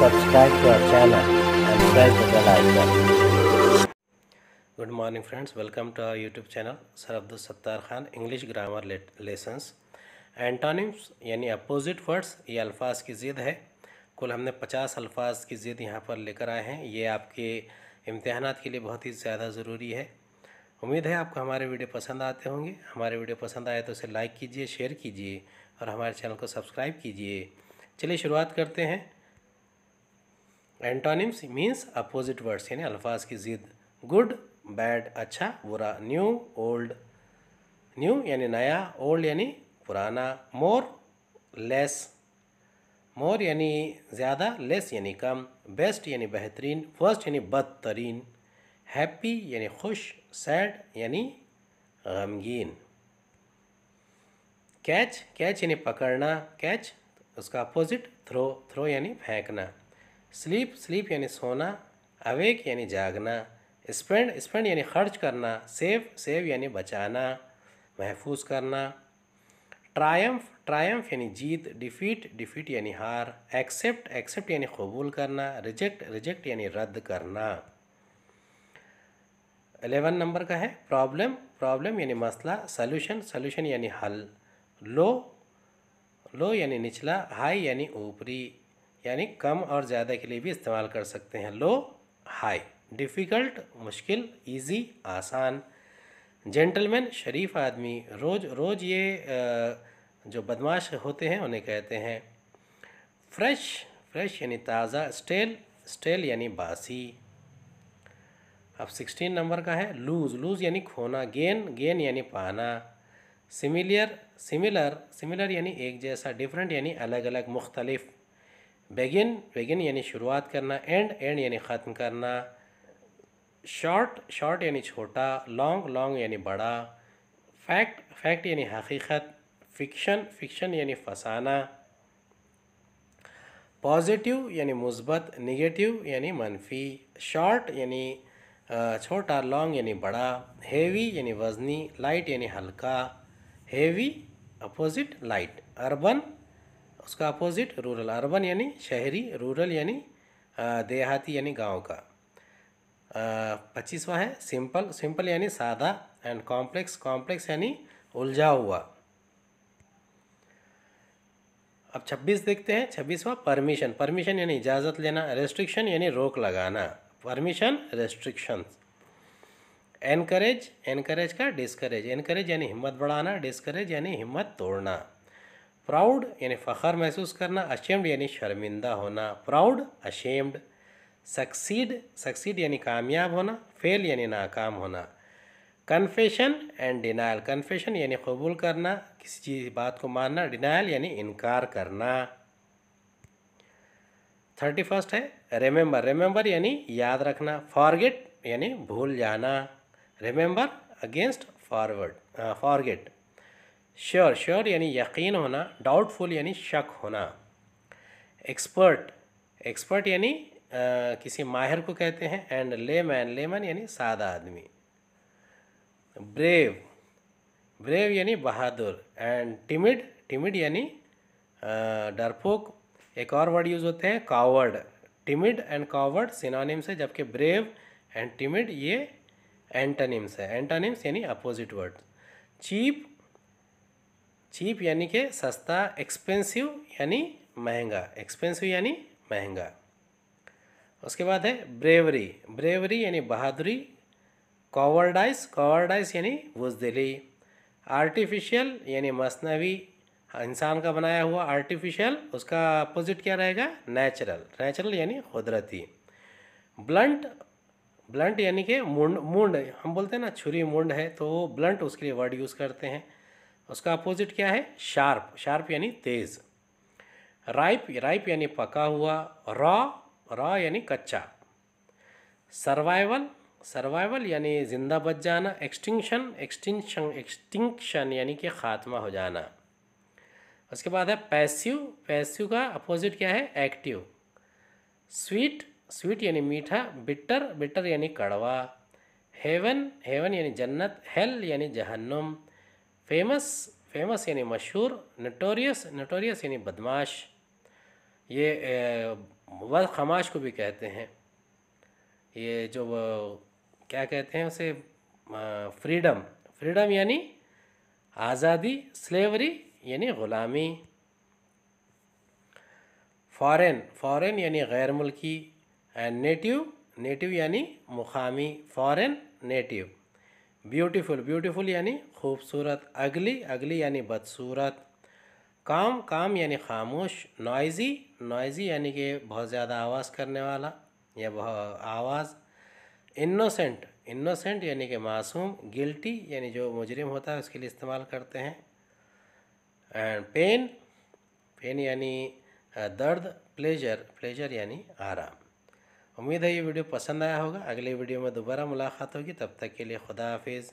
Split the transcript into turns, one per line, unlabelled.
subscribe to our channel and press the bell icon. Good morning friends, welcome to our YouTube channel Sir Abdul Sattar Khan English Grammar Lessons. Antonyms यानी opposite words ये अल्फाज की ज़िद है कुल हमने पचास अल्फाज की ज़िद यहाँ पर लेकर आए हैं ये आपके इम्तहान के लिए बहुत ही ज़्यादा ज़रूरी है उम्मीद है आपको हमारे वीडियो पसंद आते होंगे हमारे वीडियो पसंद आए तो इसे लाइक कीजिए शेयर कीजिए और हमारे चैनल को सब्सक्राइब कीजिए चलिए शुरुआत करते हैं एंटोनिम्स मीन्स अपोजिट वर्ड्स यानी अल्फाज की ज़िद गुड बैड अच्छा बुरा न्यू ओल्ड न्यू यानी नया ओल्ड यानी पुराना मोर लेस मोर यानी ज़्यादा लेस यानी कम बेस्ट यानी बेहतरीन फर्स्ट यानी बदतरीन हैप्पी यानी खुश सैड यानी गमगीन कैच कैच यानी पकड़ना कैच उसका अपोजिट थ्रो थ्रो यानी फेंकना स्लीप स्लीप यानी सोना अवेक यानी जागना स्पेंड स्पेंड यानी खर्च करना सेव सेव यानी बचाना महफूज करना ट्रायम्फ ट्रायम्फ यानी जीत डिफीट डिफीट यानी हार एक्सेप्ट एक्सेप्ट यानी कबूल करना रिजेक्ट रिजेक्ट यानी रद्द करना एलेवन नंबर का है प्रॉब्लम प्रॉब्लम यानी मसला सोल्यूशन सोल्यूशन यानी हल लो लो यानी निचला हाई यानी ऊपरी यानी कम और ज़्यादा के लिए भी इस्तेमाल कर सकते हैं लो हाई डिफ़िकल्ट मुश्किल ईजी आसान जेंटलमैन शरीफ आदमी रोज़ रोज़ ये जो बदमाश होते हैं उन्हें कहते हैं फ्रेश फ्रेश यानी ताज़ा स्टेल स्टेल यानी बासी अब सिक्सटीन नंबर का है लूज लूज यानी खोना गेन गेन यानी पाना सिमिलियर सिमिलर सिमिलर यानी एक जैसा डिफरेंट यानी अलग अलग मुख्तलिफ बेगिन बेगिन यानी शुरुआत करना एंड एंड यानी ख़त्म करना शॉर्ट शॉर्ट यानी छोटा लॉन्ग लॉन्ग यानी बड़ा फैक्ट फैक्ट यानी हकीकत फिक्शन फिक्शन यानी फसाना पॉजिटिव यानी मुस्बत नेगेटिव यानी मनफी शॉर्ट यानी छोटा लॉन्ग यानी बड़ा हेवी यानी वज़नी लाइट यानी हल्का हेवी अपोजिट लाइट अर्बन उसका अपोजिट रूरल अर्बन यानी शहरी रूरल यानी देहाती यानी गांव का पच्चीसवा है सिंपल सिंपल यानी सादा एंड कॉम्प्लेक्स कॉम्प्लेक्स यानी उलझा हुआ अब छब्बीस देखते हैं छब्बीसवा परमिशन परमिशन यानी इजाज़त लेना रेस्ट्रिक्शन यानी रोक लगाना परमिशन रेस्ट्रिक्शन एनकरेज एनकरेज का डिस्करेज एनकरेज यानी हिम्मत बढ़ाना डिस्करेज यानी हिम्मत तोड़ना प्राउड यानी फ़खर महसूस करना अशेम्ड यानी शर्मिंदा होना प्राउड अशेम्ड सक्सीड सक्सीड यानी कामयाब होना फेल यानी नाकाम होना कन्फेशन एंड डिनाइल कन्फेशन यानी कबूल करना किसी चीज़ बात को मानना डिनाइल यानी इनकार करना थर्टी फर्स्ट है रिमेंबर रिमेंबर यानी याद रखना फॉरगेट यानी भूल जाना remember against forward forget sure sure यानी यकीन होना डाउटफुल यानी शक होना एक्सपर्ट एक्सपर्ट यानी किसी माहिर को कहते हैं एंड ले मैन ले मैन यानी सादा आदमी ब्रेव ब्रेव यानी बहादुर एंड टिमिड टिमिड यानी डरपोक एक और वर्ड यूज़ होते हैं coward timid and coward synonyms है जबकि ब्रेव एंड टिमिड ये एंटानिम्स है एंटानिम्स यानी अपोजिट वर्ड चीप चीप यानी कि सस्ता एक्सपेंसिव यानी महंगा एक्सपेंसिव यानी महंगा उसके बाद है ब्रेवरी ब्रेवरी यानी बहादुरी कॉवर्डाइस कॉवर्डाइस यानी बुजदिली आर्टिफिशियल यानी मसनवी हाँ, इंसान का बनाया हुआ आर्टिफिशियल उसका अपोजिट क्या रहेगा नेचुरल नेचुरल यानी कुदरती ब्लंट ब्लंट यानी कि मुंड मुंड हम बोलते हैं ना छुरी मुंड है तो ब्लंट उसके लिए वर्ड यूज़ करते हैं उसका अपोजिट क्या है शार्प शार्प यानी तेज़ राइप राइप यानी पका हुआ रॉ रॉ यानी कच्चा सर्वाइवल सर्वाइवल यानी ज़िंदा बच जाना एक्सटिंक्शन एक्सटिंक्शन एक्सटिंक्शन यानी कि ख़ात्मा हो जाना उसके बाद है पैसिव पैसिव का अपोजिट क्या है एक्टिव स्वीट स्वीट यानी मीठा बिटर बिटर यानी कड़वा हेवन हेवन यानी जन्नत हेल यानी जहन्नुम फेमस फेमस यानी मशहूर नटोरियस नटोरियस यानी बदमाश ये वमाश खमाश को भी कहते हैं ये जो क्या कहते हैं उसे फ्रीडम फ्रीडम यानी आज़ादी स्लेवरी यानी ग़ुलामी फॉरेन फॉरेन यानी गैर मुल्की एंड नेटिव नेटिव यानी मुकामी फॉरेन नेटिव ब्यूटीफुल ब्यूटीफुल यानी खूबसूरत अगली अगली यानी बदसूरत काम काम यानी खामोश नॉइज़ी नॉइज़ी यानी कि बहुत ज़्यादा आवाज़ करने वाला या बहुत आवाज़ इनोसेंट इनोसेंट यानी कि मासूम गिल्टी यानी जो मुजरिम होता है उसके लिए इस्तेमाल करते हैं एंड पेन पेन यानी दर्द प्लेजर प्लेजर यानी आराम उम्मीद है ये वीडियो पसंद आया होगा अगले वीडियो में दोबारा मुलाकात होगी तब तक के लिए खुदा हाफिज़